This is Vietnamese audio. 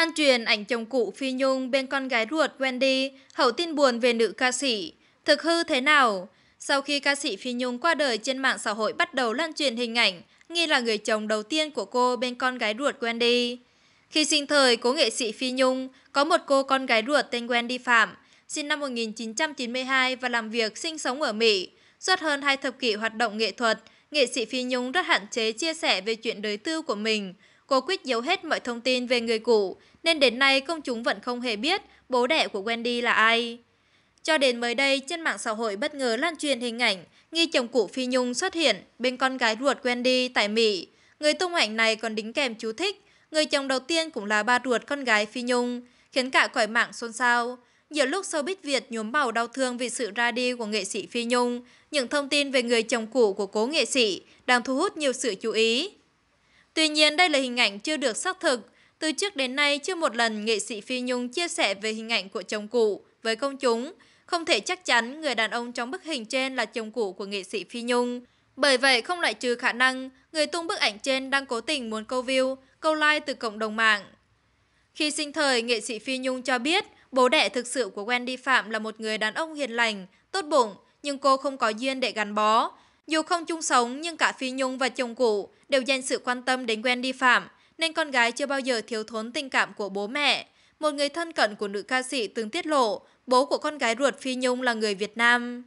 Lan truyền ảnh chồng cũ Phi Nhung bên con gái ruột Wendy, hậu tin buồn về nữ ca sĩ. Thực hư thế nào? Sau khi ca sĩ Phi Nhung qua đời trên mạng xã hội bắt đầu lan truyền hình ảnh, nghi là người chồng đầu tiên của cô bên con gái ruột Wendy. Khi sinh thời, cố nghệ sĩ Phi Nhung có một cô con gái ruột tên Wendy Phạm, sinh năm 1992 và làm việc sinh sống ở Mỹ. Suốt hơn hai thập kỷ hoạt động nghệ thuật, nghệ sĩ Phi Nhung rất hạn chế chia sẻ về chuyện đời tư của mình – Cô quyết giấu hết mọi thông tin về người cũ, nên đến nay công chúng vẫn không hề biết bố đẻ của Wendy là ai. Cho đến mới đây, trên mạng xã hội bất ngờ lan truyền hình ảnh nghi chồng cũ Phi Nhung xuất hiện bên con gái ruột Wendy tại Mỹ. Người tung ảnh này còn đính kèm chú thích, người chồng đầu tiên cũng là ba ruột con gái Phi Nhung, khiến cả cõi mạng xôn xao. Nhiều lúc showbiz Việt nhuốm màu đau thương vì sự ra đi của nghệ sĩ Phi Nhung, những thông tin về người chồng cũ của cố nghệ sĩ đang thu hút nhiều sự chú ý. Tuy nhiên đây là hình ảnh chưa được xác thực. Từ trước đến nay chưa một lần nghệ sĩ Phi Nhung chia sẻ về hình ảnh của chồng cũ với công chúng. Không thể chắc chắn người đàn ông trong bức hình trên là chồng cũ của nghệ sĩ Phi Nhung. Bởi vậy không loại trừ khả năng người tung bức ảnh trên đang cố tình muốn câu view, câu like từ cộng đồng mạng. Khi sinh thời, nghệ sĩ Phi Nhung cho biết bố đẻ thực sự của Wendy Phạm là một người đàn ông hiền lành, tốt bụng, nhưng cô không có duyên để gắn bó. Dù không chung sống nhưng cả Phi Nhung và chồng cũ đều dành sự quan tâm đến Wendy Phạm, nên con gái chưa bao giờ thiếu thốn tình cảm của bố mẹ. Một người thân cận của nữ ca sĩ từng tiết lộ, bố của con gái ruột Phi Nhung là người Việt Nam.